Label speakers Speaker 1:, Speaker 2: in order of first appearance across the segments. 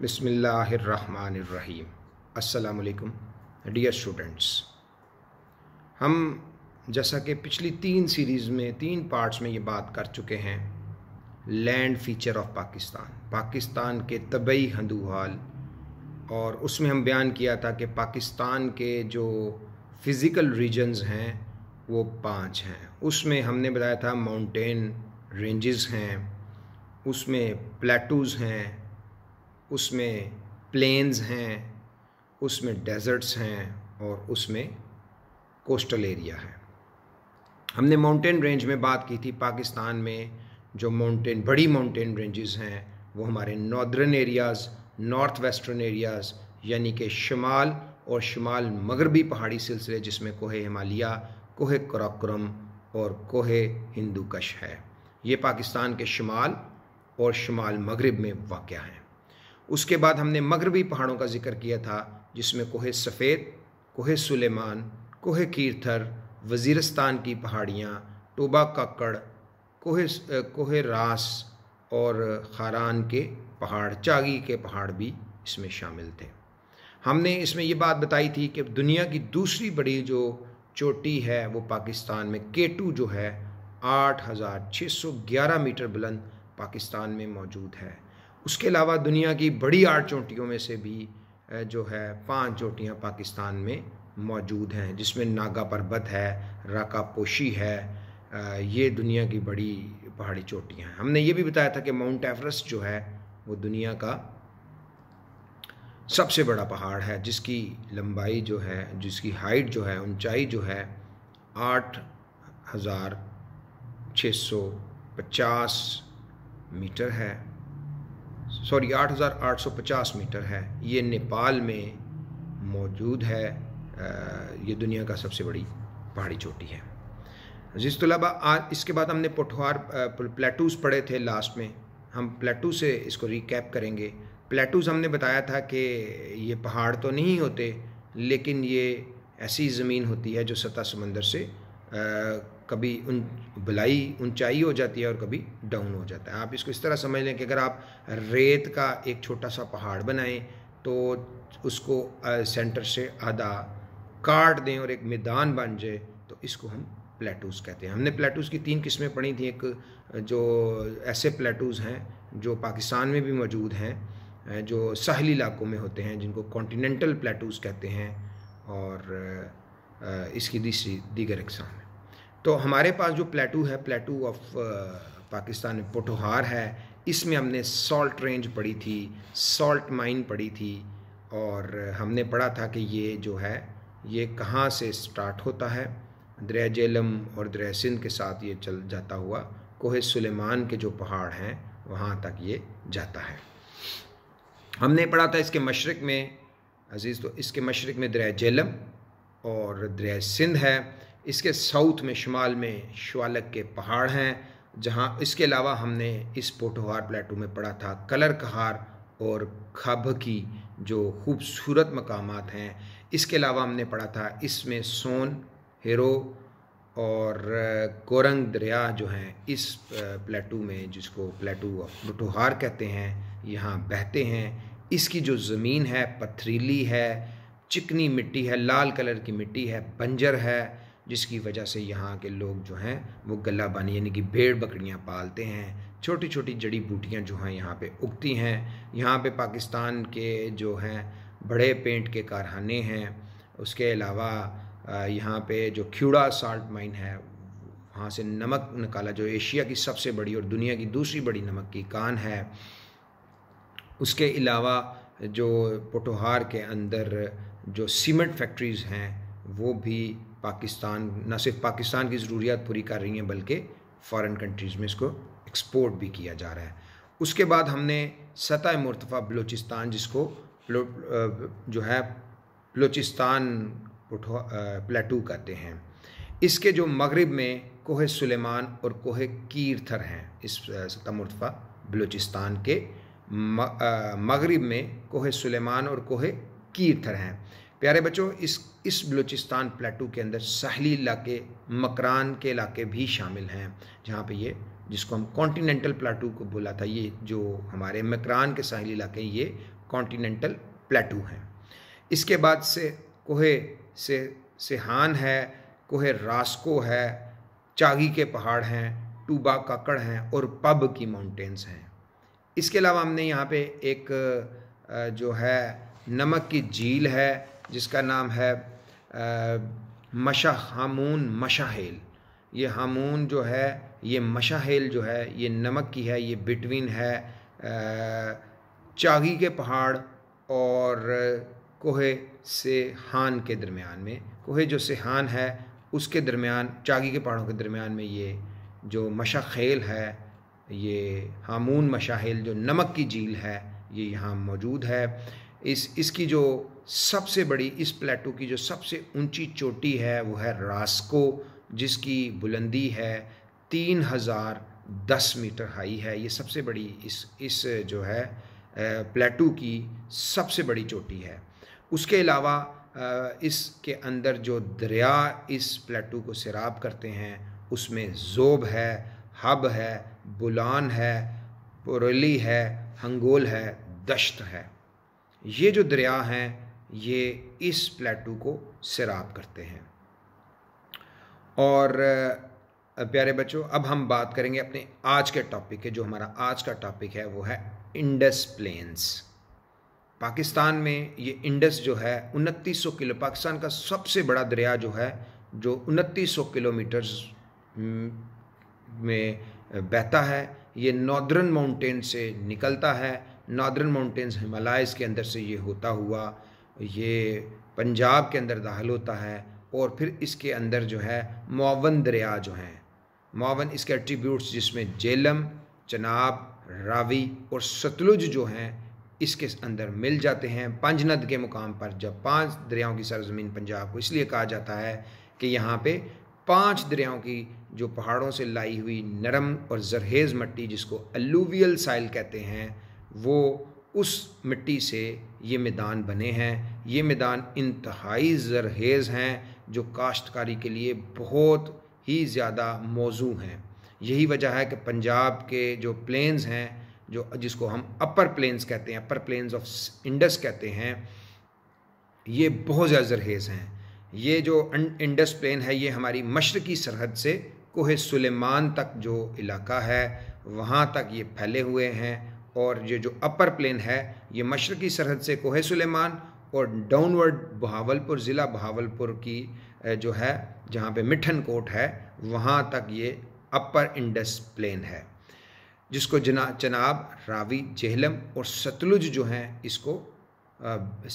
Speaker 1: बिसमीम असलकम dear students हम जैसा कि पिछली तीन सीरीज़ में तीन पार्ट्स में ये बात कर चुके हैं land feature of Pakistan Pakistan के तबई हंदूहाल और उसमें हम बयान किया था कि पाकिस्तान के जो फ़िज़िकल रीजन्स हैं वो पांच हैं उसमें हमने बताया था माउंटेन रेंजेस हैं उसमें प्लेटूज़ हैं उसमें प्लेन्स हैं उसमें डेजर्ट्स हैं और उसमें कोस्टल एरिया है हमने माउंटेन रेंज में बात की थी पाकिस्तान में जो माउंटेन बड़ी माउंटेन रेंजेस हैं वो हमारे northern areas north western areas यानी कि शुमाल और शुमाल मगरबी पहाड़ी सिलसिले जिसमें कोहे हिमालिया कोहे कराक्रम और कोहे हिंदूकश है ये पाकिस्तान के शुमाल और शुमाल मगरब में वाक़ है उसके बाद हमने मगरबी पहाड़ों का जिक्र किया था जिसमें कोहे सफ़ेद कोह सुलेमान कोहे कीर्थर वज़ीरस्तान की पहाड़ियाँ टोबा काकड़ कोहे कोहे रास और खारान के पहाड़ चागी के पहाड़ भी इसमें शामिल थे हमने इसमें ये बात बताई थी कि दुनिया की दूसरी बड़ी जो चोटी है वो पाकिस्तान में केटू जो है 8,611 मीटर बुलंद पाकिस्तान में मौजूद है उसके अलावा दुनिया की बड़ी आठ चोटियों में से भी जो है पांच चोटियां पाकिस्तान में मौजूद हैं जिसमें नागा पर्वत है राका पोशी है ये दुनिया की बड़ी पहाड़ी चोटियां हैं हमने ये भी बताया था कि माउंट एवरेस्ट जो है वो दुनिया का सबसे बड़ा पहाड़ है जिसकी लंबाई जो है जिसकी हाइट जो है ऊंचाई जो है आठ हज़ार छः सौ पचास मीटर है सॉरी 8,850 मीटर है ये नेपाल में मौजूद है ये दुनिया का सबसे बड़ी पहाड़ी चोटी है जिस तलाबा आज इसके बाद हमने पोठवार प्लेटूस पढ़े थे लास्ट में हम प्लेटू से इसको रिकैप करेंगे प्लेटूस हमने बताया था कि ये पहाड़ तो नहीं होते लेकिन ये ऐसी ज़मीन होती है जो सतह समंदर से कभी उन भलाई ऊंचाई हो जाती है और कभी डाउन हो जाता है आप इसको इस तरह समझ लें कि अगर आप रेत का एक छोटा सा पहाड़ बनाएं तो उसको सेंटर से आधा काट दें और एक मैदान बन जाए तो इसको हम प्लेटूस कहते हैं हमने प्लेटूस की तीन किस्में पढ़ी थी एक जो ऐसे प्लेटूस हैं जो पाकिस्तान में भी मौजूद हैं जो साहली इलाकों में होते हैं जिनको कॉन्टीनेंटल प्लेटूस कहते हैं और इसकी दूसरी दीगर एक्साम है तो हमारे पास जो प्लेटू है प्लेटू ऑफ uh, पाकिस्तान में पोटोहार है इसमें हमने सॉल्ट रेंज पढ़ी थी सॉल्ट माइन पढ़ी थी और हमने पढ़ा था कि ये जो है ये कहाँ से स्टार्ट होता है दरिया जेलम और दरिया सिंध के साथ ये चल जाता हुआ कोहे सुलेमान के जो पहाड़ हैं वहाँ तक ये जाता है हमने पढ़ा था इसके मशरक़ में अज़ीज़ तो इसके मशरक़ में दरिया जेलम और दरिया सिंध है इसके साउथ में शुमाल में शुआलक के पहाड़ हैं जहाँ इसके अलावा हमने इस पोटोहार प्लेटू में पढ़ा था कलर कहार और खब की जो खूबसूरत मकाम हैं इसके अलावा हमने पढ़ा था इसमें सोन हेरो और कोरंग दरिया जो हैं इस प्लेटू में जिसको प्लेटू पोटोहार कहते हैं यहाँ बहते हैं इसकी जो ज़मीन है पथरीली है चिकनी मिट्टी है लाल कलर की मिट्टी है बंजर है जिसकी वजह से यहाँ के लोग जो हैं वो गला बानी यानी कि भेड़ बकरियाँ पालते हैं छोटी छोटी जड़ी बूटियाँ जो हैं यहाँ पे उगती हैं यहाँ पे पाकिस्तान के जो हैं बड़े पेंट के कारखाने हैं उसके अलावा यहाँ पे जो खीड़ा साल्ट माइन है वहाँ से नमक निकाला जो एशिया की सबसे बड़ी और दुनिया की दूसरी बड़ी नमक की कान है उसके अलावा जो पोटोहार के अंदर जो सीमेंट फैक्ट्रीज़ हैं वो भी पाकिस्तान न सिर्फ पाकिस्तान की ज़रूरियात पूरी कर रही हैं बल्कि फ़ॉरेन कंट्रीज़ में इसको एक्सपोर्ट भी किया जा रहा है उसके बाद हमने सतह मरतफ़ा बलूचिस्तान जिसको जो है बलूचिस्तान प्लेटू कहते हैं इसके जो मगरब में कोहे सुलेमान और कोहे कीर्थर हैं इस सतह मरतफ़ा बलूचिस्तान के मगरब में कोहे सुलेमान और कोहे कीर्थर हैं प्यारे बच्चों इस इस बलूचिस्तान प्लेटू के अंदर सहली इलाके मकरान के इलाके भी शामिल हैं जहाँ पे ये जिसको हम कॉन्टीनेंटल प्लाटू को बोला था ये जो हमारे मकरान के सहली इलाके ये कॉन्टीनेंटल प्लाटू हैं इसके बाद से कोहे से सेहान है कोहे रास्को है चागी के पहाड़ हैं टूबा काकड़ हैं और पब की माउंटेन्स हैं इसके अलावा हमने यहाँ पे एक जो है नमक की झील है जिसका नाम है मशा हामून मशाहेल ये हामून जो है ये मशाहेल जो है ये नमक की है ये बिटवीन है चागी के पहाड़ और कोहे से हान के दरमियान में कोहे जो से हान है उसके दरमियान चागी के पहाड़ों के दरमियान में ये जो मशाखेल है ये हामून मशाहेल जो नमक की झील है ये यहाँ मौजूद है इस इसकी जो सबसे बड़ी इस प्लेटू की जो सबसे ऊंची चोटी है वो है रास्को जिसकी बुलंदी है तीन हज़ार दस मीटर हाई है ये सबसे बड़ी इस इस जो है प्लेटू की सबसे बड़ी चोटी है उसके अलावा इसके अंदर जो दरिया इस प्लेटू को सैराब करते हैं उसमें जोब है हब है बुलान है पुरली है हंगोल है दश्त है ये जो दरिया हैं ये इस प्लेटू को सैराब करते हैं और प्यारे बच्चों अब हम बात करेंगे अपने आज के टॉपिक के जो हमारा आज का टॉपिक है वो है इंडस प्लेन्स पाकिस्तान में ये इंडस जो है उनतीस सौ किलो पाकिस्तान का सबसे बड़ा दरिया जो है जो उनतीस सौ किलोमीटर्स में बहता है ये नॉर्दर्न माउंटेन से निकलता है नॉर्दर्न माउंटेन्स हिमालयस के अंदर से ये होता हुआ ये पंजाब के अंदर दाखिल होता है और फिर इसके अंदर जो है मावन दरिया जो हैं मावन इसके एट्रीब्यूट्स जिसमें जेलम चनाब रावी और सतलुज जो हैं इसके अंदर मिल जाते हैं पंजनद नद के मुकाम पर जब पांच दरियाओं की सरजमीन पंजाब को इसलिए कहा जाता है कि यहाँ पे पांच दरियाओं की जो पहाड़ों से लाई हुई नरम और जरहेज़ मट्टी जिसको अलूवियल साइल कहते हैं वो उस मिट्टी से ये मैदान बने हैं ये मैदान इंतहाई जरहेज़ हैं जो काश्तकारी के लिए बहुत ही ज़्यादा मौजू हैं यही वजह है कि पंजाब के जो प्लेन्स हैं जो जिसको हम अपर प्लेन्स कहते हैं अपर प्लेन्स ऑफ इंडस कहते हैं ये बहुत ज़्यादा जरहेज़ हैं ये जो इंडस प्लेन है ये हमारी मशरकी सरहद से कोह सुलेमान तक जो इलाका है वहाँ तक ये फैले हुए हैं और ये जो अपर प्लेन है ये मशरक़ी सरहद से कोहे सुलेमान और डाउनवर्ड बहावलपुर ज़िला बहावलपुर की जो है जहाँ पे मिठन कोट है वहाँ तक ये अपर इंडस प्लेन है जिसको जना चनाब रावी जेहलम और सतलुज जो हैं इसको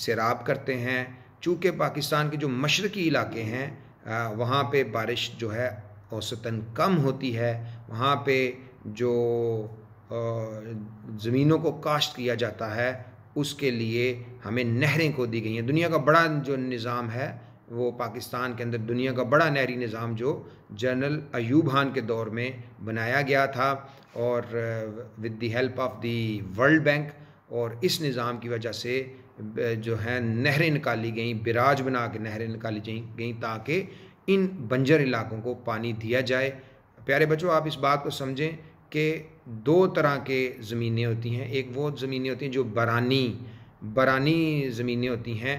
Speaker 1: सैराब करते हैं चूँकि पाकिस्तान के जो मशरकी इलाके हैं वहाँ पे बारिश जो है औसतन कम होती है वहाँ पे जो ज़मीनों को काश्त किया जाता है उसके लिए हमें नहरें को दी गई हैं दुनिया का बड़ा जो निज़ाम है वो पाकिस्तान के अंदर दुनिया का बड़ा नहरी निज़ाम जो जनरल अयूब खान के दौर में बनाया गया था और with the help of the World Bank और इस निज़ाम की वजह से जो है नहरें निकाली गई बिराज बना के नहरें निकाली गई ताकि इन बंजर इलाकों को पानी दिया जाए प्यारे बच्चों आप इस बात को समझें कि दो तरह के ज़मीनें होती हैं एक वो ज़मीनें होती हैं जो बरानी बरानी ज़मीनें होती हैं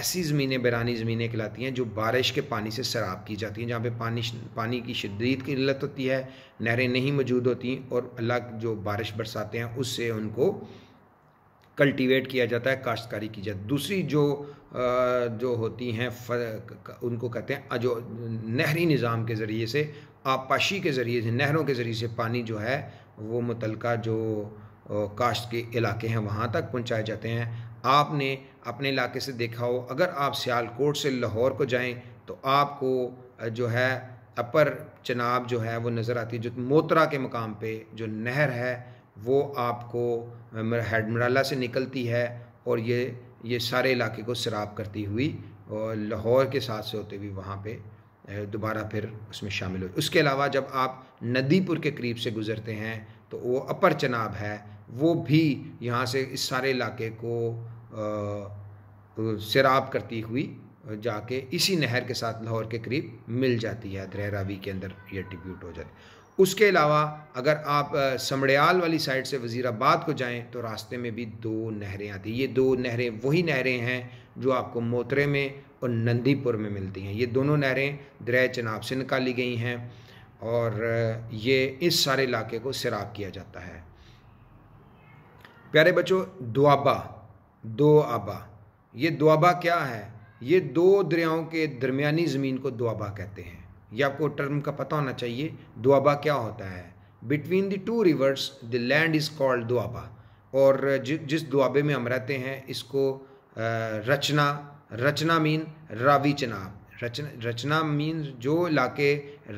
Speaker 1: ऐसी ज़मीनें बरानी ज़मीनें कहलाती हैं जो बारिश के पानी से शराब की जाती हैं जहाँ पे पानी पानी की शदीद की किल्लत होती है नहरें नहीं मौजूद होती और अलग जो बारिश बरसाते हैं उससे उनको कल्टीवेट किया जाता है काश्तकारी की जाती दूसरी जो जो होती हैं उनको कहते हैं जो नहरी निज़ाम के ज़रिए से आबपाशी के ज़रिए से नहरों के ज़रिए से पानी जो है वो मुतलका जो काश्त के इलाके हैं वहाँ तक पहुँचाए जाते हैं आपने अपने इलाके से देखा हो अगर आप सियालकोट से लाहौर को जाएँ तो आपको जो है अपर चनाब जो है वो नज़र आती है जो मोत्रा के मकाम पे जो नहर है वो आपको हेडमराला से निकलती है और ये ये सारे इलाके को शराब करती हुई और लाहौर के साथ से होते हुए वहाँ पे दोबारा फिर उसमें शामिल हो उसके अलावा जब आप नदीपुर के करीब से गुज़रते हैं तो वो अपर चनाब है वो भी यहाँ से इस सारे इलाके को शराब करती हुई जाके इसी नहर के साथ लाहौर के करीब मिल जाती है द्रहरावी के अंदर ये ट्रिब्यूट हो जाती है उसके अलावा अगर आप समड़याल वाली साइड से वज़ीराबाद को जाएं तो रास्ते में भी दो नहरें आती ये दो नहरें वही नहरें हैं जो आपको मोतरे में और नंदीपुर में मिलती हैं ये दोनों नहरें दरिया चनाब से निकाली गई हैं और ये इस सारे इलाके को सैराब किया जाता है प्यारे बच्चों दुआबा दो आबा ये दुआबा क्या है ये दो दरियाओं के दरमियानी ज़मीन को दुआबा कहते हैं यह आपको टर्म का पता होना चाहिए दुआबा क्या होता है between the two rivers the land is called Doaba और जि, जिस दुआबे में हम रहते हैं इसको रचना रचना मीन रावी चनाब रचना रचना मीन जो इलाके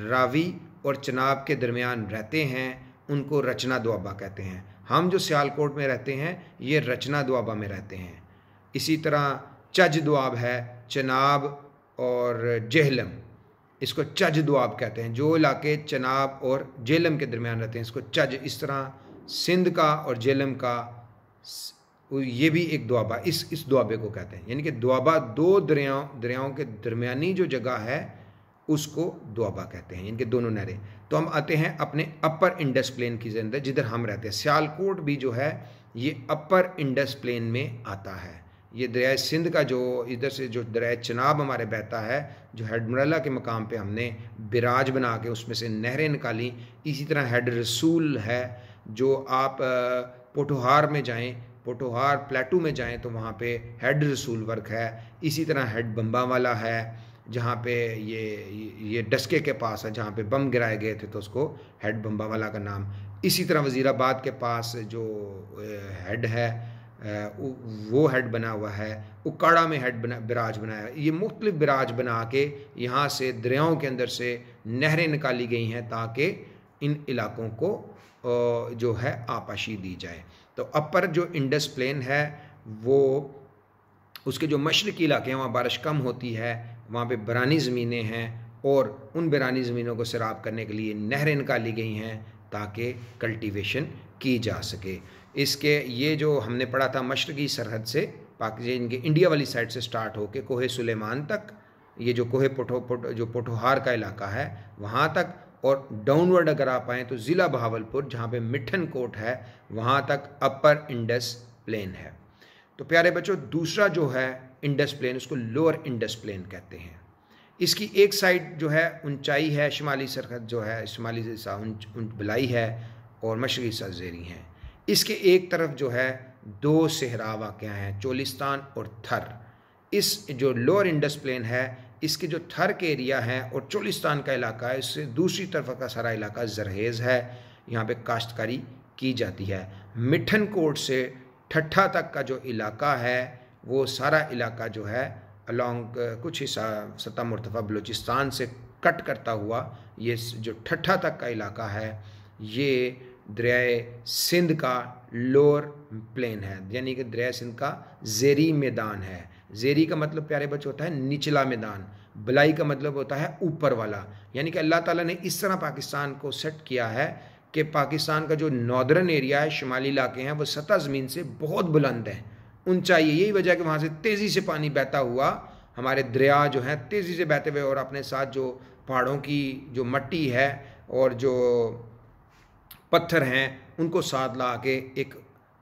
Speaker 1: रावी और चनाब के दरमियान रहते हैं उनको रचना दुआबा कहते हैं हम जो सियालकोट में रहते हैं ये रचना दुआबा में रहते हैं इसी तरह चज दुआब है चनाब और जहलम इसको चज दुआब कहते हैं जो इलाके चनाब और जेलम के दरमियान रहते हैं इसको चज इस तरह सिंध का और जेलम का ये भी एक दुआबा इस इस दुआबे को कहते हैं यानी कि दुआबा दो दरियाओं दरियाओं के दरमियानी जो जगह है उसको दुआबा कहते हैं इनके दोनों नहरें तो हम आते हैं अपने अपर इंडस प्लेन की अंदर जिधर हम रहते हैं सियालकोट भी जो है ये अपर इंडस प्लेन में आता है ये दरिया सिंध का जो इधर से जो दरिया चनाब हमारे बहता है जो हेडमरला के मकाम पे हमने बिराज बना के उसमें से नहरें निकाली इसी तरह हेड रसूल है जो आप पोठोहार में जाएं पोटोहार प्लेटू में जाएँ तो वहाँ पे हेड रसूल वर्क है इसी तरह हेड बम्बा वाला है जहाँ पे ये ये डस्के के पास है जहाँ पे बम गिराए गए थे तो उसको हेड बम्बा वाला का नाम इसी तरह वज़ीराबाद के पास जो हेड है वो हेड बना हुआ है उकाड़ा में हेड बना बिराज बनाया ये मुख्तलि बिराज बना के यहाँ से दरियाओं के अंदर से नहरें निकाली गई हैं ताकि इन इलाकों को जो है आपाशी दी जाए तो अपर जो इंडस प्लेन है वो उसके जो मशरकी इलाके हैं वहाँ बारिश कम होती है वहाँ पे बरानी ज़मीनें हैं और उन बरानी ज़मीनों को सराब करने के लिए नहरें निकाली गई हैं ताकि कल्टीवेशन की जा सके इसके ये जो हमने पढ़ा था मशरकी सरहद से पाकिस्तान के इंडिया वाली साइड से स्टार्ट होकर कोहे सुलेमान तक ये जो कोहे पोटो पोट, जो पोटोहार का इलाका है वहाँ तक और डाउनवर्ड अगर आप आएँ तो ज़िला बहावलपुर जहाँ पे मिठन कोट है वहाँ तक अपर इंडस प्लेन है तो प्यारे बच्चों दूसरा जो है इंडस प्लेन उसको लोअर इंडस प्लेन कहते हैं इसकी एक साइड जो है ऊंचाई है शिमाली सरहद जो है शिमाली हिस्सा भलाई है और मशरक़ी हिस्सा जेरी हैं इसके एक तरफ जो है दो सेहरा वाक़ हैं चोलिस्तान और थर इस जो लोअर इंडस प्लेन है इसके जो थर के एरिया हैं और चोलिस्तान का इलाका है इससे दूसरी तरफ का सारा इलाका जरहेज़ है यहाँ पे काश्तकारी की जाती है मिठन कोट से ठट्ठा तक का जो इलाका है वो सारा इलाका जो है अलॉन्ग कुछ हिस्सा सतह मुर्तफ़ा बलूचिस्तान से कट करता हुआ ये जो ठट्ठा तक का इलाका है ये दरियाए सिंध का लोअर प्लेन है यानी कि दरिया सिंध का जेरी मैदान है जेरी का मतलब प्यारे बच्चों होता है निचला मैदान भलाई का मतलब होता है ऊपर वाला यानी कि अल्लाह ताला ने इस तरह पाकिस्तान को सेट किया है कि पाकिस्तान का जो नॉर्दर्न एरिया है शुमाली इलाके हैं वो सतह ज़मीन से बहुत बुलंद है ऊंचाई है यही वजह कि वहाँ से तेज़ी से पानी बहता हुआ हमारे दरिया जो हैं तेज़ी से बहते हुए और अपने साथ जो पहाड़ों की जो मट्टी है और जो पत्थर हैं उनको साथ ला के एक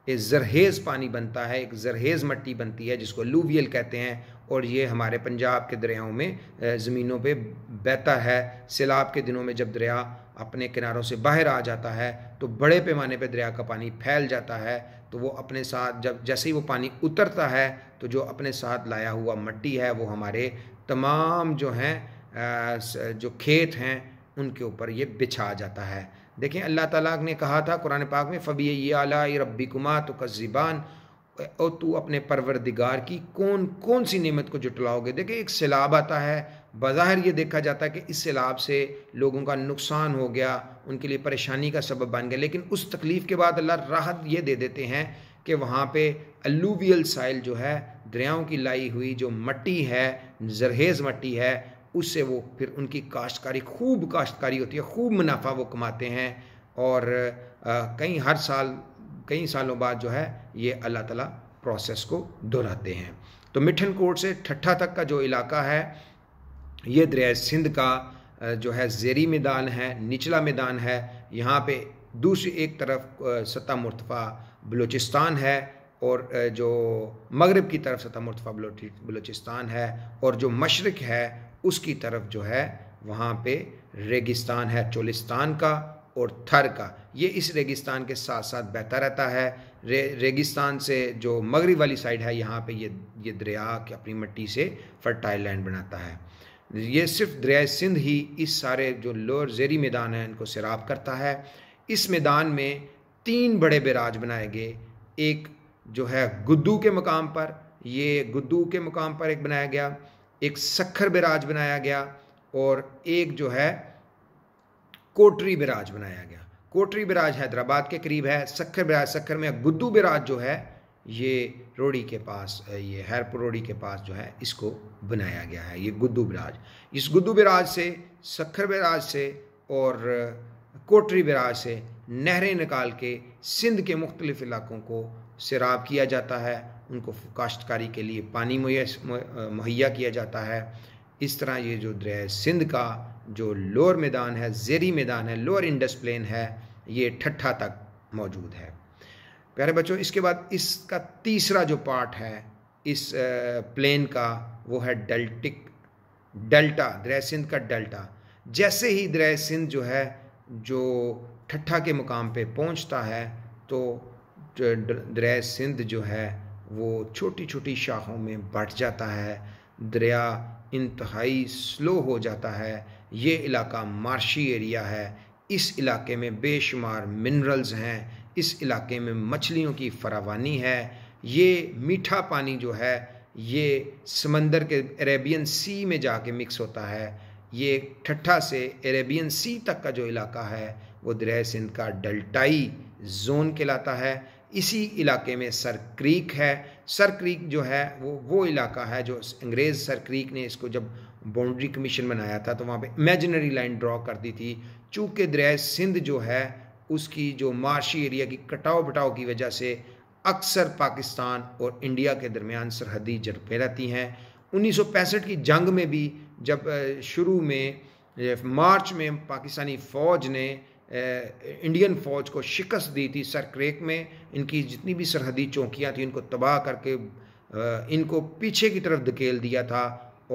Speaker 1: ये जरहेज़ पानी बनता है एक जरहेज़ मट्टी बनती है जिसको लूवियल कहते हैं और ये हमारे पंजाब के दरियाओं में ज़मीनों पे बहता है सैलाब के दिनों में जब दरिया अपने किनारों से बाहर आ जाता है तो बड़े पैमाने पे दरिया का पानी फैल जाता है तो वो अपने साथ जब जैसे ही वो पानी उतरता है तो जो अपने साथ लाया हुआ मट्टी है वो हमारे तमाम जो हैं जो खेत हैं उनके ऊपर ये बिछा जाता है देखें अल्लाह ताला ने कहा था कुरान पाक में फ़बी ये आला रब्बी कुमा तो ज़िबान और तू अपने परवरदिगार की कौन कौन सी नेमत को जुटलाओगे देखिए एक सैलाब आता है बाहर ये देखा जाता है कि इस सैलाब से लोगों का नुकसान हो गया उनके लिए परेशानी का सबब बन गया लेकिन उस तकलीफ़ के बाद अल्लाह राहत ये दे देते हैं कि वहाँ पे अलूवियल साइल जो है दरियाओं की लाई हुई जो मट्टी है जरहेज़ मट्टी है उससे वो फिर उनकी काश्तकारी खूब काश्तकारी होती है खूब मुनाफा वो कमाते हैं और कई हर साल कई सालों बाद जो है ये अल्लाह ताला प्रोसेस को दोहराते हैं तो मिठन कोट से ठट्ठा तक का जो इलाका है ये दरिया सिंध का जो है जेरी मैदान है निचला मैदान है यहाँ पे दूसरी एक तरफ सत्ता मुर्तफ़ा बलूचिस्तान है और जो मगरब की तरफ सत्ता मुर्तफ़ा बलोचिस्तान है और जो मशरक है उसकी तरफ जो है वहाँ पे रेगिस्तान है चोलिस्तान का और थर का ये इस रेगिस्तान के साथ साथ बहता रहता है रे रेगिस्तान से जो मगरब वाली साइड है यहाँ पे ये ये दरिया अपनी मिट्टी से फर्टाइल लैंड बनाता है ये सिर्फ दरिया सिंध ही इस सारे जो लोअर जेरी मैदान है इनको सैराब करता है इस मैदान में तीन बड़े बराज बनाए गए एक जो है गुद्दू के मकाम पर ये गुद्दू के मकाम पर एक बनाया गया एक सखर बिराज बनाया गया और एक जो है कोटरी बिराज बनाया गया कोटरी बिराज हैदराबाद के करीब है सखर बिराज सखर में गुद्दू बिराज जो है ये रोडी के पास ये हैरपुर रोडी के पास जो है इसको बनाया गया है ये गुद्दू बिराज इस गुद्दू बिराज से सखर बिराज से और कोटरी बिराज से नहरें निकाल के सिंध के मुख्तलिफ इलाकों को सैराब किया जाता है उनको काश्तकारी के लिए पानी मुहैया किया जाता है इस तरह ये जो दरिया सिंध का जो लोअर मैदान है जेरी मैदान है लोअर इंडस प्लेन है ये ठट्ठा तक मौजूद है प्यारे बच्चों इसके बाद इसका तीसरा जो पार्ट है इस प्लेन का वो है डेल्टिक डेल्टा दरिया सिंध का डेल्टा जैसे ही दरिया सिंध जो है जो ठट्ठा के मुकाम पे पहुंचता है तो दरिया सिंध जो है वो छोटी छोटी शाखों में बट जाता है दरिया इंतहाई स्लो हो जाता है ये इलाका मार्शी एरिया है इस इलाके में बेशुमार मिनरल्स हैं इस इलाके में मछलियों की फरावानी है ये मीठा पानी जो है ये समंदर के अरेबियन सी में जाके मिक्स होता है ये ठट्ठा से अरेबियन सी तक का जो इलाका है वो दरिया सिंध का डल्टाई जोन कहलाता है इसी इलाके में सर क्रीक है सर क्रीक जो है वो वो इलाका है जो अंग्रेज़ सर क्रीक ने इसको जब बाउंड्री कमीशन बनाया था तो वहाँ पे इमेजनरी लाइन ड्रॉ कर दी थी चूँकि दरिया सिंध जो है उसकी जो मार्शी एरिया की कटाव बटाव की वजह से अक्सर पाकिस्तान और इंडिया के दरमियान सरहदी झड़पें रहती हैं उन्नीस की जंग में भी जब शुरू में मार्च में पाकिस्तानी फ़ौज ने इंडियन फौज को शिकस्त दी थी सरक्रेक में इनकी जितनी भी सरहदी चौकियाँ थी इनको तबाह करके इनको पीछे की तरफ धकेल दिया था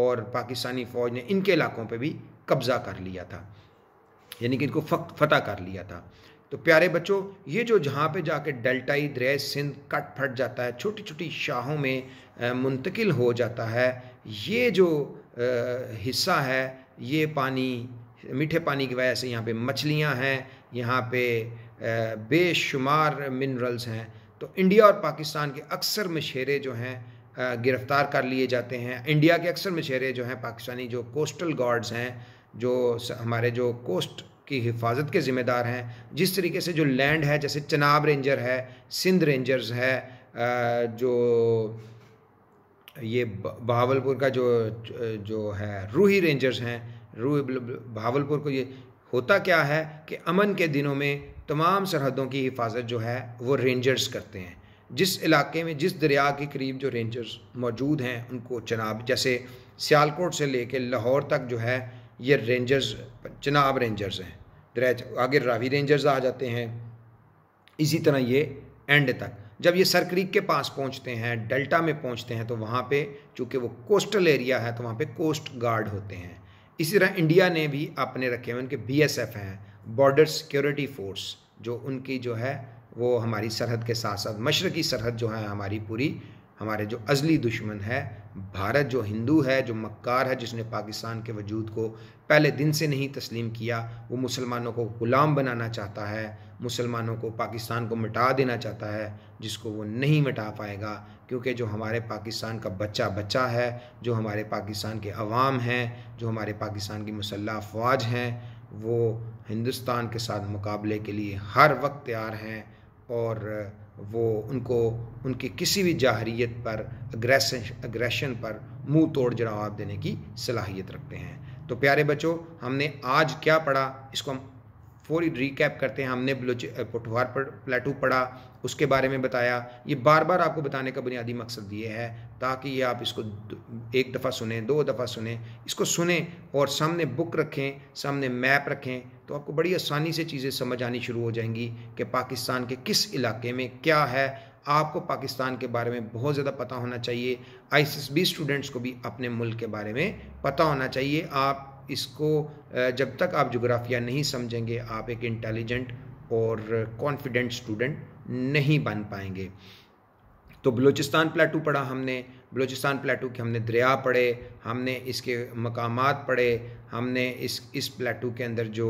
Speaker 1: और पाकिस्तानी फ़ौज ने इनके इलाकों पे भी कब्ज़ा कर लिया था यानी कि इनको फतह कर लिया था तो प्यारे बच्चों ये जो जहाँ पे जाके डेल्टाई द्रेस सिंध कट फट जाता है छोटी छोटी शाहों में मुंतकिल हो जाता है ये जो हिस्सा है ये पानी मीठे पानी की वजह से यहाँ पे मछलियाँ हैं यहाँ पे बेशुमार मिनरल्स हैं तो इंडिया और पाकिस्तान के अक्सर मशेरे जो हैं गिरफ़्तार कर लिए जाते हैं इंडिया के अक्सर मशेरे जो हैं पाकिस्तानी जो कोस्टल गार्ड्स हैं जो हमारे जो कोस्ट की हिफाजत के ज़िम्मेदार हैं जिस तरीके से जो लैंड है जैसे चनाब रेंजर है सिंध रेंजर्स है जो ये बहावलपुर का जो जो है रूही रेंजर्स हैं रू भावलपुर को ये होता क्या है कि अमन के दिनों में तमाम सरहदों की हिफाजत जो है वो रेंजर्स करते हैं जिस इलाके में जिस दरिया के करीब जो रेंजर्स मौजूद हैं उनको चनाब जैसे सियालकोट से लेके लाहौर तक जो है ये रेंजर्स चनाब रेंजर्स हैं दरिया आगे रावी रेंजर्स आ जाते हैं इसी तरह ये एंड तक जब ये सर क्रीक के पास पहुंचते हैं डेल्टा में पहुंचते हैं तो वहाँ पे चूँकि वो कोस्टल एरिया है तो वहाँ पे कोस्ट गार्ड होते हैं इसी तरह इंडिया ने भी अपने रखे हुए उनके बी एस एफ हैं बॉर्डर सिक्योरिटी फोर्स जो उनकी जो है वो हमारी सरहद के साथ साथ मशरकी सरहद जो है हमारी पूरी हमारे जो अजली दुश्मन है भारत जो हिंदू है जो मक्कार है जिसने पाकिस्तान के वजूद को पहले दिन से नहीं तस्लीम किया वो मुसलमानों को ग़ुलाम बनाना चाहता है मुसलमानों को पाकिस्तान को मिटा देना चाहता है जिसको वो नहीं मिटा पाएगा क्योंकि जो हमारे पाकिस्तान का बच्चा बच्चा है जो हमारे पाकिस्तान के अवाम हैं जो हमारे पाकिस्तान की मुसल्ह अफवाज हैं वो हिंदुस्तान के साथ मुकाबले के लिए हर वक्त तैयार हैं और वो उनको उनके किसी भी जाहरीत पर अग्रेसन अग्रेशन पर मुंह तोड़ जवाब देने की सलाहियत रखते हैं तो प्यारे बच्चों हमने आज क्या पढ़ा इसको हम फोरी रिकैप करते हैं हमने बलोच पठवार पर प्लेटू पढ़ा उसके बारे में बताया ये बार बार आपको बताने का बुनियादी मकसद ये है ताकि ये आप इसको एक दफ़ा सुने दो दफ़ा सुने इसको सुने और सामने बुक रखें सामने मैप रखें तो आपको बड़ी आसानी से चीज़ें समझ आनी शुरू हो जाएंगी कि पाकिस्तान के किस इलाके में क्या है आपको पाकिस्तान के बारे में बहुत ज़्यादा पता होना चाहिए आई एस बी स्टूडेंट्स को भी अपने मुल्क के बारे में पता होना चाहिए आप इसको जब तक आप जोग्राफिया नहीं समझेंगे आप एक इंटेलिजेंट और कॉन्फिडेंट स्टूडेंट नहीं बन पाएंगे तो बलूचिस्तान प्लेटू पढ़ा हमने बलूचिस्तान प्लेटू के हमने दरिया पढ़े हमने इसके मकाम पढ़े हमने इस इस प्लेटू के अंदर जो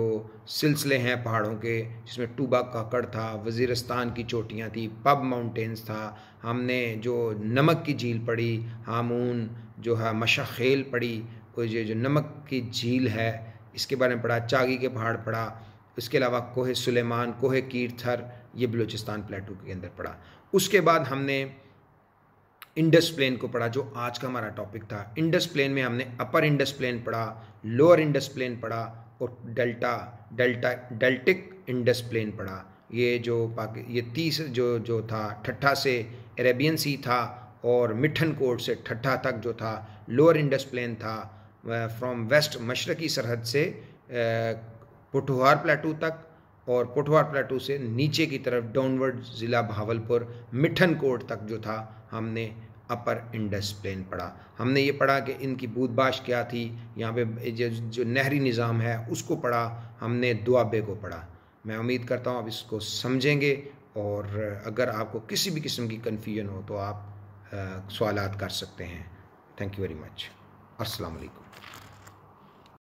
Speaker 1: सिलसिले हैं पहाड़ों के जिसमें टूबा काकड़ था वजीरस्तान की चोटियाँ थी पब माउंटेन्स था हमने जो नमक की झील पढ़ी हामून जो है मशाखेल पढ़ी कोई जो नमक की झील है इसके बारे में पढ़ा चागी के पहाड़ पढ़ा इसके अलावा कोहे सुलेमान कोहे कीर्थर ये बलूचिस्तान प्लेटू के अंदर पढ़ा उसके बाद हमने इंडस प्लेन को पढ़ा जो आज का हमारा टॉपिक था इंडस प्लेन में हमने अपर इंडस प्लेन पढ़ा लोअर इंडस प्लेन पढ़ा और delta delta deltaic Indus plain पढ़ा ये जो पाकि ये तीस जो जो था ठट्ठा से अरेबियन सी था और मिठन कोट से ठट्ठा तक जो था लोअर इंडस प्लेन था फ्रॉम वेस्ट मशरकी सरहद से पोठोहार प्लेटू तक और पुठवार प्लेटू से नीचे की तरफ डाउनवर्ड ज़िला भावलपुर मिठन कोट तक जो था हमने अपर इंडस प्लेन पढ़ा हमने ये पढ़ा कि इनकी बूदबाश क्या थी यहाँ पे जो नहरी निज़ाम है उसको पढ़ा हमने दुआबे को पढ़ा मैं उम्मीद करता हूँ आप इसको समझेंगे और अगर आपको किसी भी किस्म की कन्फ्यूजन हो तो आप सवाल कर सकते हैं थैंक यू वेरी मच असलकम